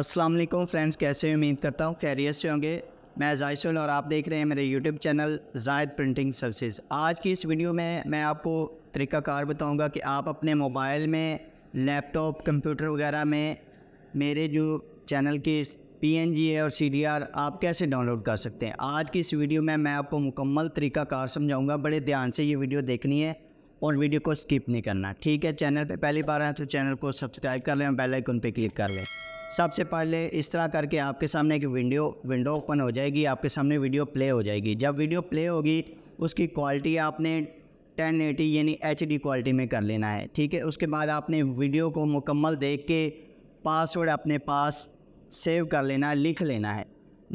अस्सलाम वालेकुम फ्रेंड्स कैसे उम्मीद करता हूँ खैरियत से होंगे मैं जायसुल और आप देख रहे हैं मेरे YouTube channel Zaid printing services आज की इस वीडियो में मैं आपको तरीकाकार बताऊँगा कि आप अपने मोबाइल में लैपटॉप कंप्यूटर वगैरह में मेरे जो चैनल की पी एन जी और सी डी आर आप कैसे डाउनलोड कर सकते हैं आज की इस वीडियो में मैं आपको मुकम्मल तरीकाकार समझाऊँगा बड़े ध्यान से ये वीडियो देखनी है और वीडियो को स्किप नहीं करना ठीक है चैनल पे पहली बार आए तो चैनल को सब्सक्राइब कर लें और बेल आइकन पे क्लिक कर लें सबसे पहले इस तरह करके आपके सामने एक विंडो विंडो ओपन हो जाएगी आपके सामने वीडियो प्ले हो जाएगी जब वीडियो प्ले होगी उसकी क्वालिटी आपने टेन एटी यानी एच क्वालिटी में कर लेना है ठीक है उसके बाद आपने वीडियो को मुकम्मल देख के पासवर्ड अपने पास सेव कर लेना है लिख लेना है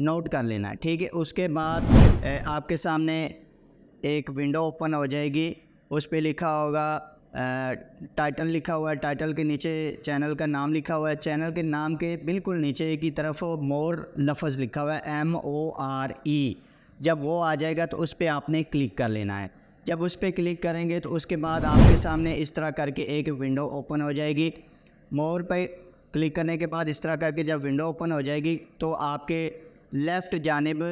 नोट कर लेना है ठीक है उसके बाद आपके सामने एक विंडो ओपन हो जाएगी उस पर लिखा होगा टाइटल लिखा हुआ है टाइटल के नीचे चैनल का नाम लिखा हुआ है चैनल के नाम के बिल्कुल नीचे की तरफ मोर लफज लिखा हुआ है एम ओ आर ई जब वो आ जाएगा तो उस पर आपने क्लिक कर लेना है जब उस पर क्लिक करेंगे तो उसके बाद आपके सामने इस तरह करके एक विंडो ओपन हो जाएगी मोर पर क्लिक करने के बाद इस तरह करके जब विंडो ओपन हो जाएगी तो आपके लेफ़्ट जानेब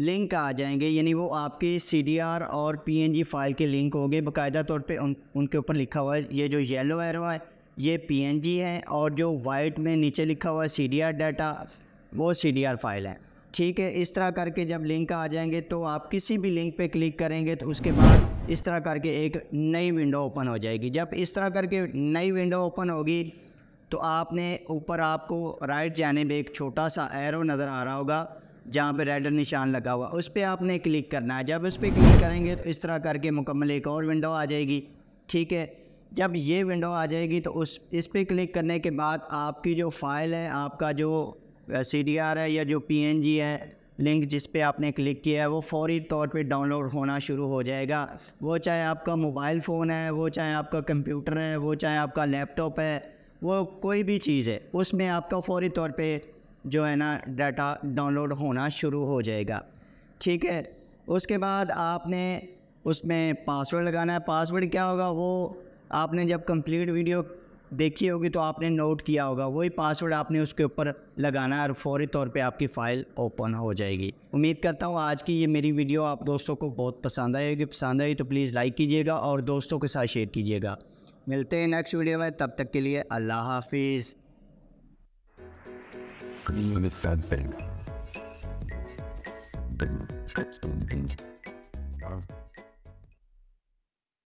लिंक आ जाएंगे यानी वो आपके सी और पी फाइल के लिंक हो गए बाकायदा तौर पर उन उनके ऊपर लिखा हुआ है ये जो येलो एरो है ये पी है और जो वाइट में नीचे लिखा हुआ है सी डाटा वो सी फाइल है ठीक है इस तरह करके जब लिंक आ जाएंगे तो आप किसी भी लिंक पे क्लिक करेंगे तो उसके बाद इस तरह करके एक नई विंडो ओपन हो जाएगी जब इस तरह करके नई विंडो ओपन होगी तो आपने ऊपर आपको राइट जाने में एक छोटा सा एरो नज़र आ रहा होगा जहाँ पे रेड निशान लगा हुआ उस पर आपने क्लिक करना है जब उस पर क्लिक करेंगे तो इस तरह करके मुकम्मल एक और विंडो आ जाएगी ठीक है जब ये विंडो आ जाएगी तो उस इस पर क्लिक करने के बाद आपकी जो फ़ाइल है आपका जो सी डी आर है या जो पी एन जी है लिंक जिस पे आपने क्लिक किया है वो फौरी तौर पे डाउनलोड होना शुरू हो जाएगा वो चाहे आपका मोबाइल फ़ोन है वो चाहे आपका कंप्यूटर है वो चाहे आपका लैपटॉप है वो कोई भी चीज़ है उसमें आपका फौरी तौर पे जो है ना डाटा डाउनलोड होना शुरू हो जाएगा ठीक है उसके बाद आपने उसमें पासवर्ड लगाना है पासवर्ड क्या होगा वो आपने जब कंप्लीट वीडियो देखी होगी तो आपने नोट किया होगा वही पासवर्ड आपने उसके ऊपर लगाना है और फौरी तौर पे आपकी फ़ाइल ओपन हो जाएगी उम्मीद करता हूँ आज की ये मेरी वीडियो आप दोस्तों को बहुत पसंद आएगी पसंद आई तो प्लीज़ लाइक कीजिएगा और दोस्तों के साथ शेयर कीजिएगा मिलते हैं नेक्स्ट वीडियो में तब तक के लिए अल्लाह हाफिज़ screen with that thing.